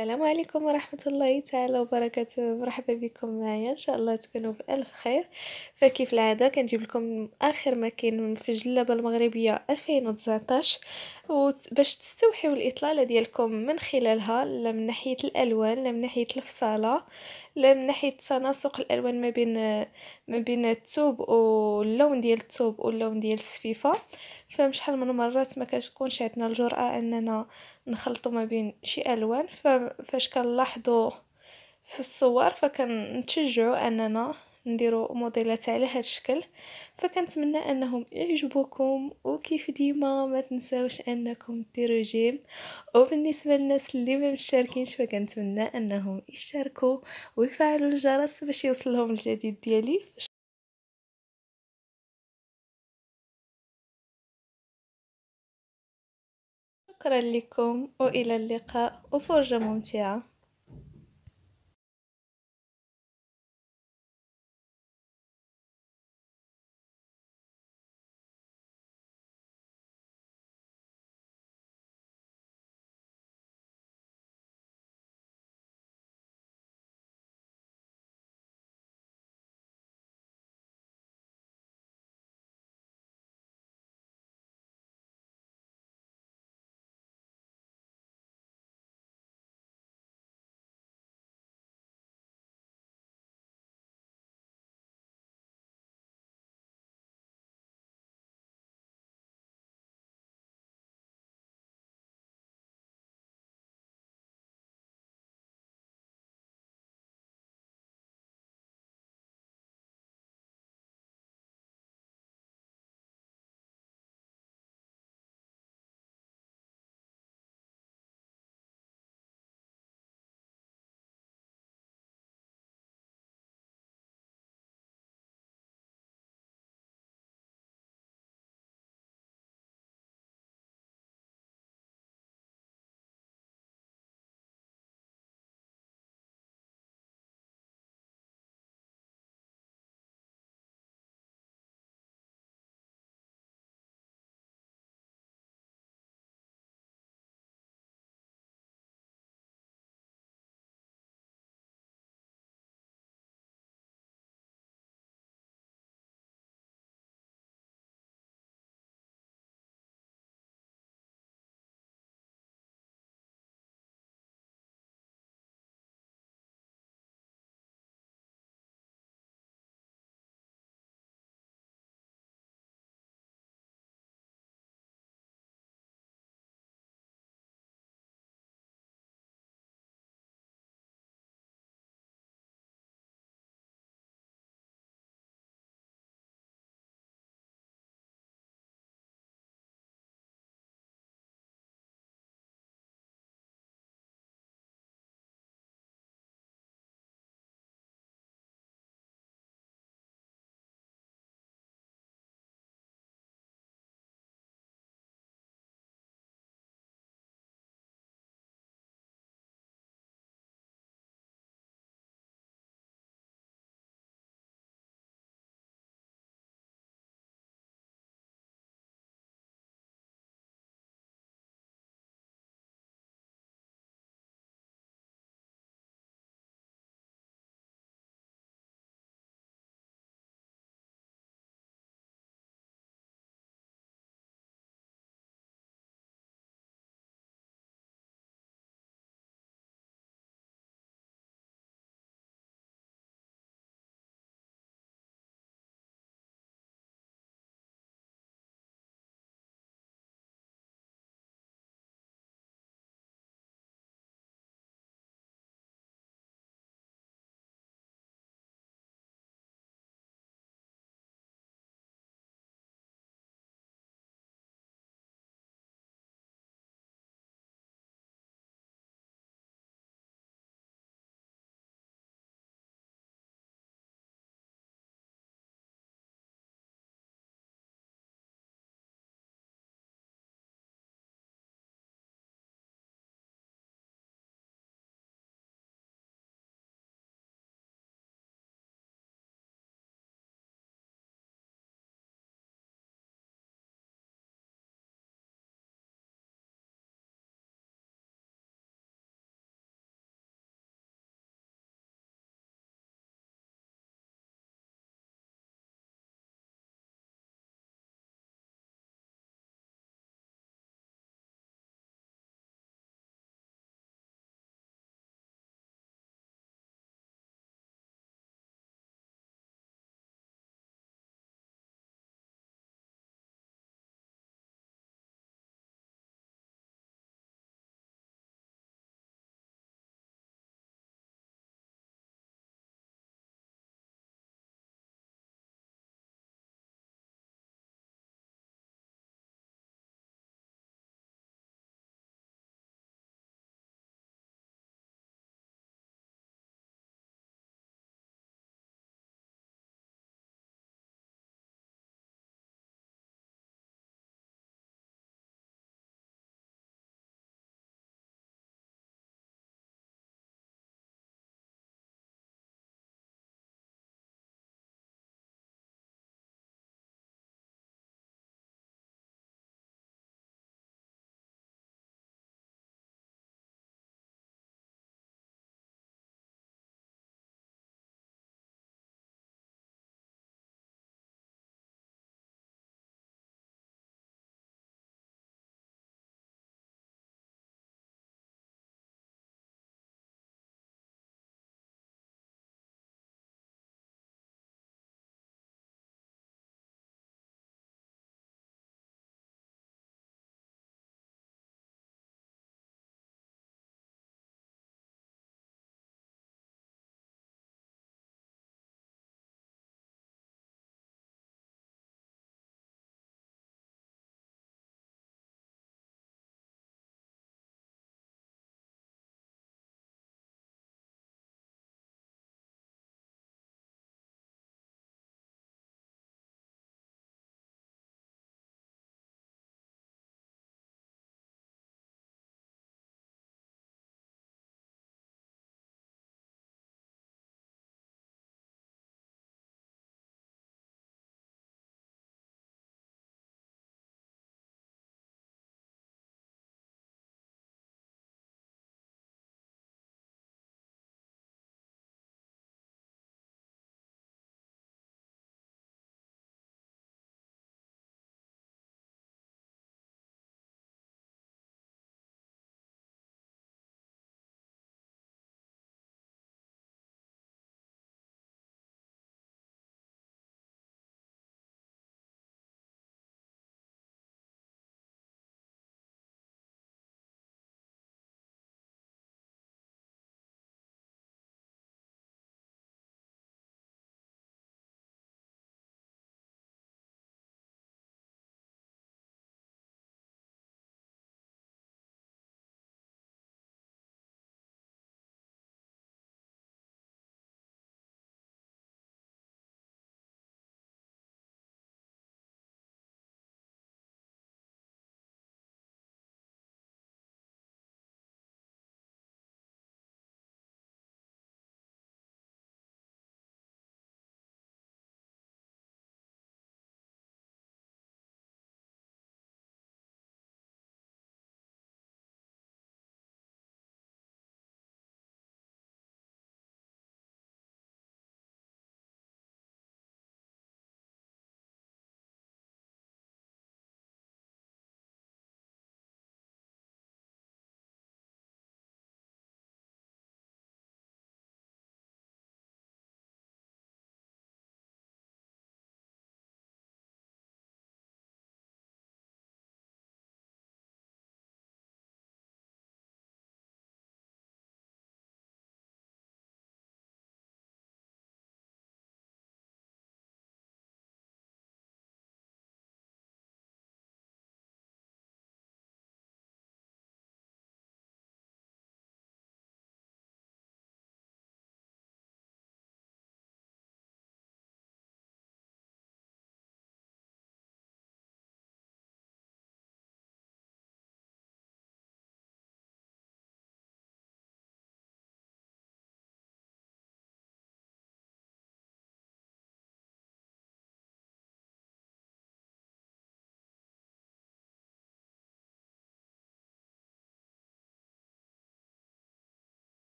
السلام عليكم ورحمة الله تعالى وبركاته مرحبا بكم معايا ان شاء الله تكونوا بألف خير فكيف العادة كنجيب لكم اخر ما في الجلابة المغربية 2019 وباش تستوحيو الاطلاله ديالكم من خلالها لا من ناحيه الالوان لا من ناحيه الفصاله لا من ناحيه تناسق الالوان ما بين ما بين الثوب واللون ديال الثوب واللون ديال السفيفه فمشحال من مرات ما كتكونش عندنا الجرأه اننا نخلطوا ما بين شي الوان فاش كنلاحظوا في الصور فكنتشجعوا اننا نديرو موديلات على هذا الشكل فكنتمنى انهم يعجبوكم وكيف ديما ما تنساوش انكم ديروا جيم وبالنسبه للناس اللي ما مشاركينش فكنتمنى انهم يشاركوا ويفعلوا الجرس باش يوصلهم الجديد ديالي شكرا لكم والى اللقاء وفرجه ممتعه